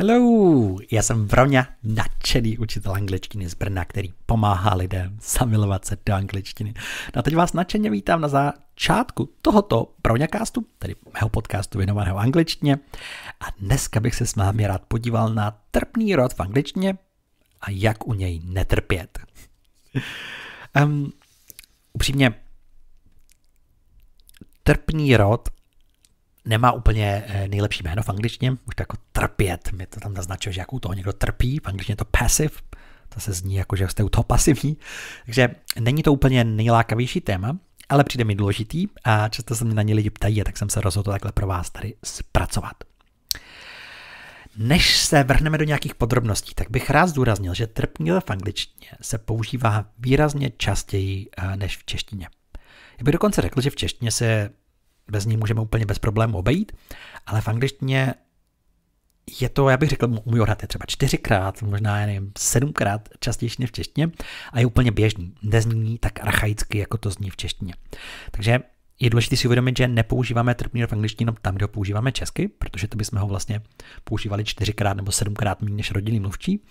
Hello, já jsem Vroňa, nadšený učitel angličtiny z Brna, který pomáhá lidem zamilovat se do angličtiny. No a teď vás nadšeně vítám na začátku tohoto Vroňakástu, tedy mého podcastu věnovaného angličtině. A dneska bych se s vámi rád podíval na trpný rod v angličtině a jak u něj netrpět. um, upřímně, trpný rod nemá úplně eh, nejlepší jméno v angličtině, už to jako trpět, mi to tam naznačuje, že jak u toho někdo trpí, v angličtině je to passive, to se zní jako, že jste u toho pasivní, takže není to úplně nejlákavější téma, ale přijde mi důležitý a často se mě na ně lidi ptají, tak jsem se rozhodl takhle pro vás tady zpracovat. Než se vrhneme do nějakých podrobností, tak bych rád zdůraznil, že trpnil v angličtině se používá výrazně častěji eh, než v češtině. Já bych dokonce řekl, že v češtině se bez ní můžeme úplně bez problémů obejít, ale v angličtině je to, já bych řekl, můj odhad je třeba čtyřikrát, možná já nevím, sedmkrát častější než v češtině a je úplně běžný. Nezní tak archaicky, jako to zní v češtině. Takže je důležité si uvědomit, že nepoužíváme Trpmír v angličtině jenom tam, kde ho používáme česky, protože to bychom ho vlastně používali čtyřikrát nebo sedmkrát méně než rodinný mluvčí.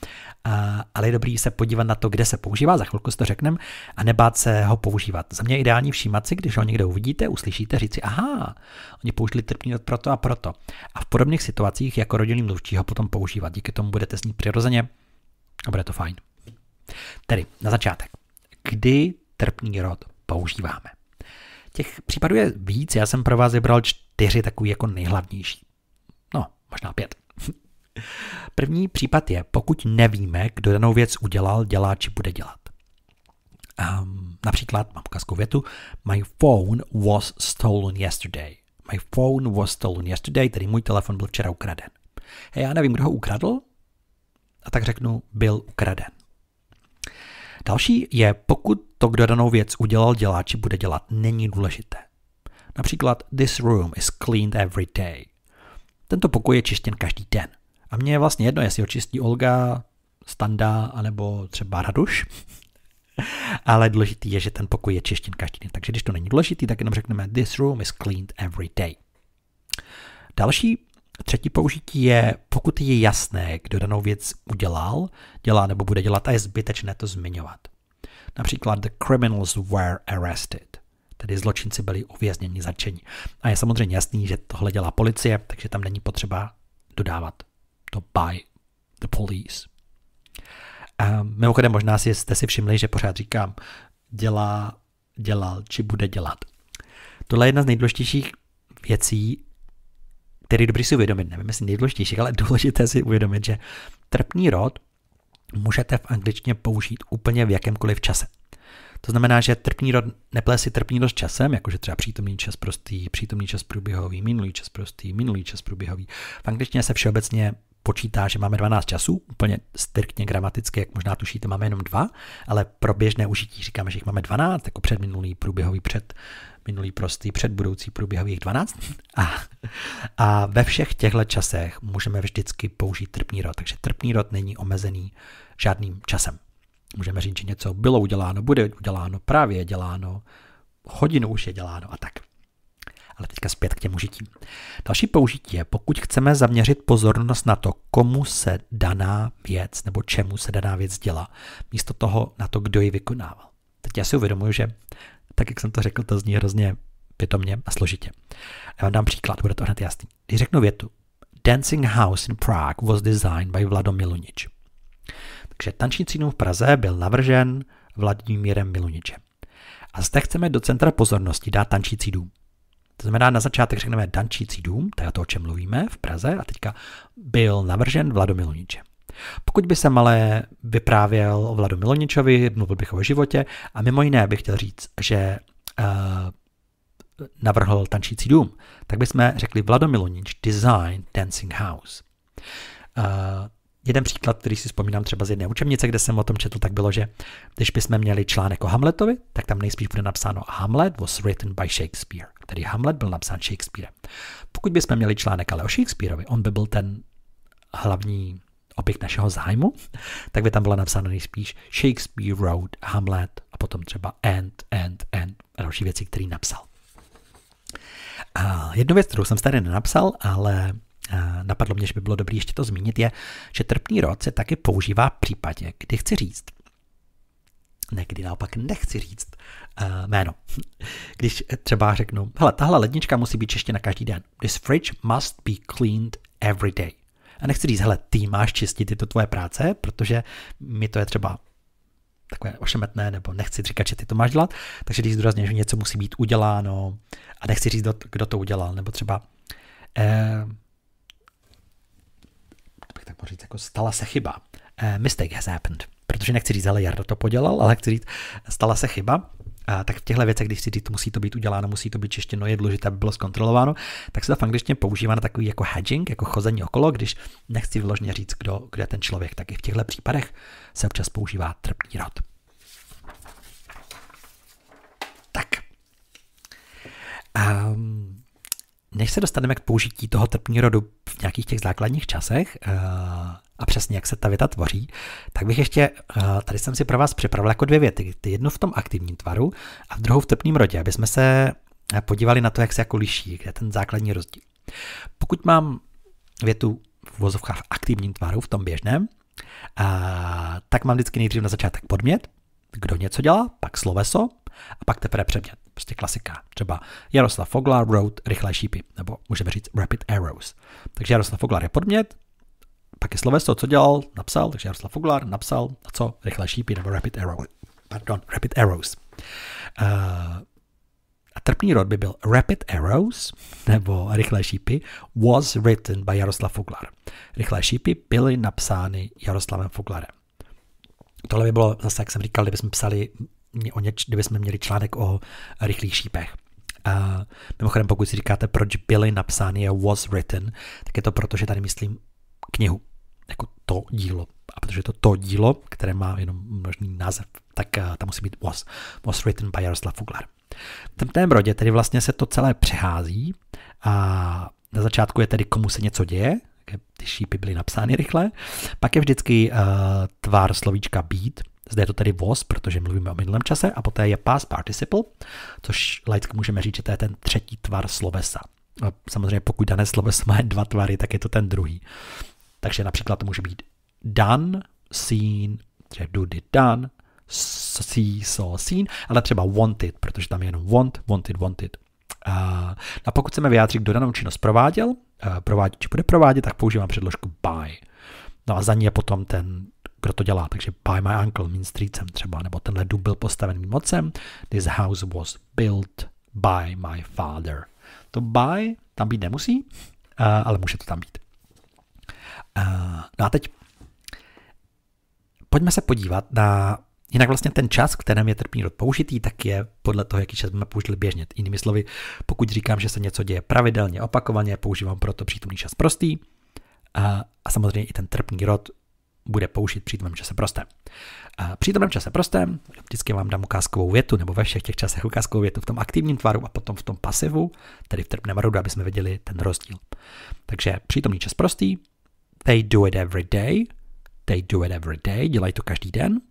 A, ale je dobrý se podívat na to, kde se používá, za chvilku si to řekneme, a nebát se ho používat. Za mě je ideální všímat si, když ho někde uvidíte, uslyšíte, říci, aha, oni použili Trpmír proto a proto. A v podobných situacích jako rodinný mluvčí ho potom používat. Díky tomu budete ní přirozeně a bude to fajn. Tedy na začátek, kdy trpný rod používáme. Těch případů je víc, já jsem pro vás vybral čtyři takový jako nejhlavnější. No, možná pět. První případ je, pokud nevíme, kdo danou věc udělal, dělá či bude dělat. Um, například mám ukázkou větu My phone was stolen yesterday. My phone was stolen yesterday, tedy můj telefon byl včera ukraden. Hej, já nevím, kdo ho ukradl, a tak řeknu, byl ukraden. Další je, pokud to, kdo danou věc udělal, dělá či bude dělat, není důležité. Například this room is cleaned every day. Tento pokoj je čištěn každý den. A mně je vlastně jedno, jestli ho čistí Olga, Standa, anebo třeba Raduš. Ale důležitý je, že ten pokoj je čištěn každý den. Takže když to není důležitý, tak jenom řekneme this room is cleaned every day. Další Třetí použití je, pokud je jasné, kdo danou věc udělal, dělá nebo bude dělat a je zbytečné to zmiňovat. Například the criminals were arrested, tedy zločinci byli uvězněni, začení. A je samozřejmě jasný, že tohle dělá policie, takže tam není potřeba dodávat to by the police. A mimochodem možná si jste si všimli, že pořád říkám, dělá, dělal či bude dělat. Tohle je jedna z nejdůležitějších věcí, který dobrý si uvědomit, nevím jestli nejdůležitější, ale důležité si uvědomit, že trpný rod můžete v angličtině použít úplně v jakémkoliv čase. To znamená, že trpný rod neplé si trpný rod časem, jakože třeba přítomný čas prostý, přítomný čas průběhový, minulý čas prostý, minulý čas průběhový. V angličtině se všeobecně počítá, že máme 12 časů, úplně striktně gramaticky, jak možná tušíte, máme jenom dva, ale pro běžné užití říkáme, že jich máme 12, jako předminulý průběhový, před minulý prostý, před budoucí průběhových 12. A a ve všech těchto časech můžeme vždycky použít trpný rod, takže trpný rod není omezený žádným časem. Můžeme říct, že něco bylo uděláno, bude uděláno, právě je děláno, hodinu už je děláno a tak. Ale teďka zpět k těm užitím. Další použití je, pokud chceme zaměřit pozornost na to, komu se daná věc nebo čemu se daná věc dělá, místo toho na to, kdo ji vykonával. Teď já si uvědomuji, že tak, jak jsem to řekl, to zní hrozně pitomně a složitě. Já vám dám příklad, bude to hned jasný. Když řeknu větu, Dancing House in Prague was designed by Vlado Milunič. Takže tanční cínům v Praze byl navržen Vladimírem Miluničem. A zde chceme do centra pozornosti dát tančící dům. To znamená, na začátek řekneme tančící dům, to je to, o čem mluvíme v Praze, a teďka byl navržen Vlado Miluničem. Pokud by se ale vyprávěl o Vladu Miloničovi, mluvil bych o životě a mimo jiné bych chtěl říct, že uh, navrhl tančící dům, tak bychom řekli Vlado Milonič Design Dancing House. Uh, jeden příklad, který si vzpomínám třeba z jedné učebnice, kde jsem o tom četl, tak bylo, že když bychom měli článek o Hamletovi, tak tam nejspíš bude napsáno Hamlet was written by Shakespeare, tedy Hamlet byl napsán Shakespeare. Pokud bychom měli článek ale o Shakespeareovi, on by byl ten hlavní objekt našeho zájmu, tak by tam bylo napsáno nejspíš Shakespeare wrote Hamlet a potom třeba and, and, and a další věci, který napsal jednu věc, kterou jsem tady nenapsal, ale eh, napadlo mě, že by bylo dobré ještě to zmínit, je, že trpný rod se taky používá v případě, kdy chci říct, ne, kdy naopak nechci říct uh, jméno. Když třeba řeknu, hele, tahle lednička musí být na každý den. This fridge must be cleaned every day. A nechci říct, hele, ty máš čistit, je to tvoje práce, protože mi to je třeba takové ošemetné, nebo nechci říkat, že ty to máš dělat, takže když zdůrazně, že něco musí být uděláno a nechci říct, kdo to udělal, nebo třeba eh, bych tak mohl říct, jako stala se chyba. Eh, mistake has happened. Protože nechci říct, ale Jardo to podělal, ale chci říct, stala se chyba a, tak v těchto věcech, když si říct, musí to být uděláno, musí to být no je důležité, aby bylo zkontrolováno, tak se to v angličtině používá na takový jako hedging, jako chození okolo, když nechci vložně říct, kdo, kdo je ten člověk, tak i v těchto případech se občas používá trpný rod. Tak. Um, než se dostaneme k použití toho trpního rodu v nějakých těch základních časech, uh, a přesně jak se ta věta tvoří, tak bych ještě, eh, tady jsem si pro vás připravil jako dvě věty, jednu v tom aktivním tvaru a v druhou v tepním rodě, aby jsme se eh, podívali na to, jak se jako liší, kde je ten základní rozdíl. Pokud mám větu v vozovkách v aktivním tvaru, v tom běžném, a, eh, tak mám vždycky nejdřív na začátek podmět, kdo něco dělá, pak sloveso a pak teprve předmět. Prostě klasika. Třeba Jaroslav Foglar wrote rychlé šípy, nebo můžeme říct Rapid Arrows. Takže Jaroslav Foglar je podmět, taky sloveso, co dělal, napsal, takže Jaroslav Foglar napsal, a co, rychlé šípy nebo Rapid Arrow, pardon, Rapid Arrows. Uh, a trpný rod by byl Rapid Arrows, nebo Rychlé šípy, was written by Jaroslav Foglar. Rychlé šípy byly napsány Jaroslavem Foglarem. Tohle by bylo zase, jak jsem říkal, kdybychom psali o něč, kdybychom měli článek o rychlých šípech. A eh, mimochodem, pokud si říkáte, proč byly napsány a was written, tak je to proto, že tady myslím knihu jako to dílo. A protože je to to dílo, které má jenom možný název, tak eh, tam musí být was. Was written by Jaroslav Fugler. V tomtém brodě tedy vlastně se to celé přehází a na začátku je tedy komu se něco děje, ty šípy byly napsány rychle, pak je vždycky uh, eh, tvár slovíčka být, zde je to tedy was, protože mluvíme o minulém čase, a poté je past participle, což laicky můžeme říct, že to je ten třetí tvar slovesa. A samozřejmě pokud dané sloveso má dva tvary, tak je to ten druhý. Takže například to může být done, seen, že do did done, see, saw, seen, ale třeba wanted, protože tam je jenom want, wanted, wanted. A no pokud chceme vyjádřit, kdo danou činnost prováděl, eh, či bude provádět, tak používám předložku by. No a za ní je potom ten, kdo to dělá, takže by my uncle, mým strýcem třeba, nebo tenhle dům byl postaven mým otcem, this house was built by my father. To by tam být nemusí, eh, ale může to tam být. Eh, no a teď pojďme se podívat na Jinak vlastně ten čas, kterém je trpný rod použitý, tak je podle toho, jaký čas jsme použili běžně. Jinými slovy, pokud říkám, že se něco děje pravidelně, opakovaně, používám proto přítomný čas prostý a, eh, a samozřejmě i ten trpný rod bude použit přítomném čase prosté. A eh, přítomném čase prostém, vždycky vám dám ukázkovou větu, nebo ve všech těch časech ukázkovou větu v tom aktivním tvaru a potom v tom pasivu, tedy v trpném rodu, aby jsme viděli ten rozdíl. Takže přítomný čas prostý, They do it every day. They do it every day. Dělají to každý den.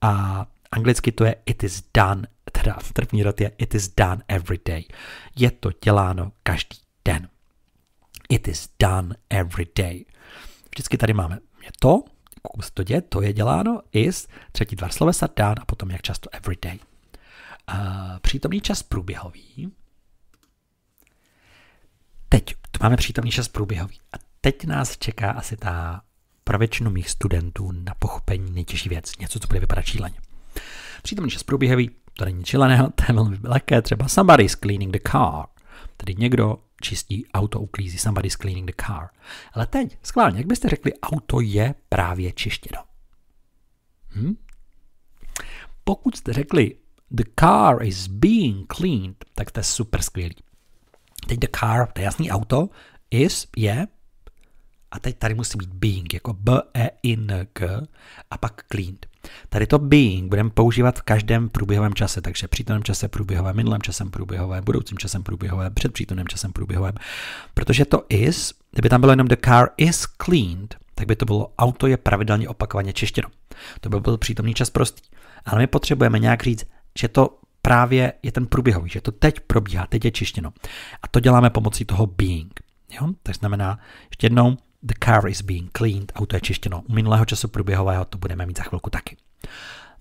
A anglicky to je it is done, teda v trpní rod je it is done every day. Je to děláno každý den. It is done every day. Vždycky tady máme je to, komu se to děje, to je děláno, is, třetí dva slovesa, done a potom jak často every day. Uh, přítomný čas průběhový. Teď tu máme přítomný čas průběhový. A Teď nás čeká asi ta pro většinu mých studentů na pochopení nejtěžší věc, něco, co bude vypadat šíleně. Přitom čas průběhový, to není čileného, to je velmi lehké, třeba somebody's cleaning the car, tedy někdo čistí auto, uklízí, somebody's cleaning the car. Ale teď, skválně, jak byste řekli, auto je právě čištěno. Hm? Pokud jste řekli, the car is being cleaned, tak to je super skvělý. Teď the car, to je jasný auto, is, je, a teď tady musí být being, jako b e i n k a pak cleaned. Tady to being budeme používat v každém průběhovém čase, takže přítomném čase průběhovém, minulém časem průběhovém, budoucím časem průběhovém, přítomném časem průběhovém, protože to is, kdyby tam bylo jenom the car is cleaned, tak by to bylo auto je pravidelně opakovaně češtěno. To by byl přítomný čas prostý. Ale my potřebujeme nějak říct, že to právě je ten průběhový, že to teď probíhá, teď je češtěno. A to děláme pomocí toho being. Jo? Tak znamená, ještě jednou, The car is being cleaned, auto je čištěno. U minulého času průběhového to budeme mít za chvilku taky.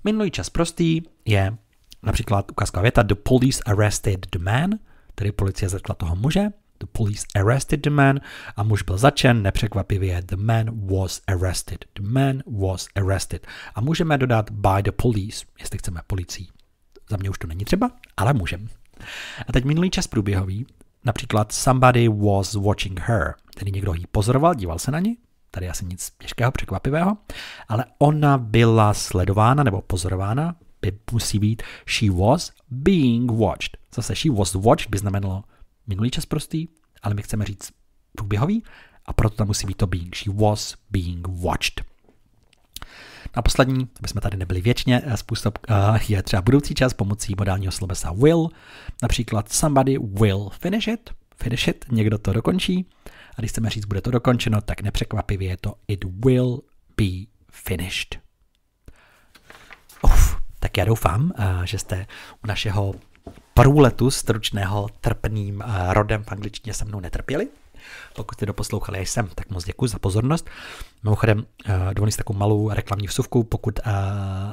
Minulý čas prostý je například ukázka věta The police arrested the man, tedy policie zatkla toho muže. The police arrested the man a muž byl začen, nepřekvapivě the man was arrested. The man was arrested. A můžeme dodat by the police, jestli chceme policií. Za mě už to není třeba, ale můžeme. A teď minulý čas průběhový Například somebody was watching her, tedy někdo ji pozoroval, díval se na ní, tady asi nic těžkého, překvapivého, ale ona byla sledována nebo pozorována, by musí být she was being watched. Zase she was watched by znamenalo minulý čas prostý, ale my chceme říct průběhový a proto tam musí být to being. She was being watched. Na poslední, aby jsme tady nebyli věčně, eh, způsob eh, je třeba budoucí čas pomocí modálního slovesa will, například somebody will finish it, finish it, někdo to dokončí. A když chceme říct, bude to dokončeno, tak nepřekvapivě je to it will be finished. Uf, tak já doufám, eh, že jste u našeho průletu stručného trpným rodem v angličtině se mnou netrpěli. Pokud jste doposlouchali já jsem, tak moc děkuji za pozornost. Mimochodem, eh, dovolím si takovou malou reklamní vsuvku, pokud eh,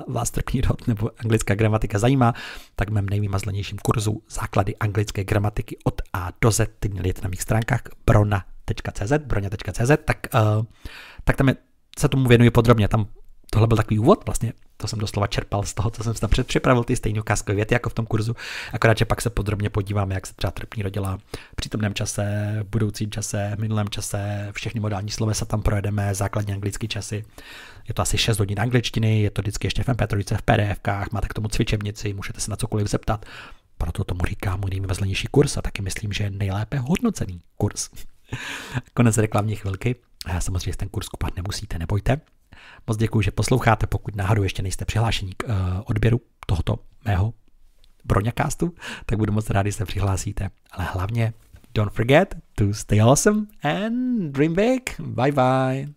vás trpní dot nebo anglická gramatika zajímá, tak mám nejvýmazlenějším kurzu Základy anglické gramatiky od A do Z, ty měli na mých stránkách brona.cz, broně.cz, tak, eh, tak tam je, se tomu věnuji podrobně, tam tohle byl takový úvod vlastně, to jsem doslova čerpal z toho, co jsem tam předpřipravil, ty stejné ukázkové věty jako v tom kurzu, akorát, že pak se podrobně podíváme, jak se třeba trpní rodila v přítomném čase, budoucím čase, minulém čase, všechny modální slovesa tam projedeme, základní anglické časy. Je to asi 6 hodin angličtiny, je to vždycky ještě v MP3, v PDF, máte k tomu cvičebnici, můžete se na cokoliv zeptat. Proto tomu říkám můj nejvýmazlenější kurz a taky myslím, že nejlépe hodnocený kurz. Konec reklamní chvilky. A samozřejmě ten kurz kupat nemusíte, nebojte. Moc děkuji, že posloucháte, pokud náhodou ještě nejste přihlášení k eh, odběru tohoto mého broňakástu, tak budu moc rád, když se přihlásíte. Ale hlavně, don't forget to stay awesome and dream big. Bye bye.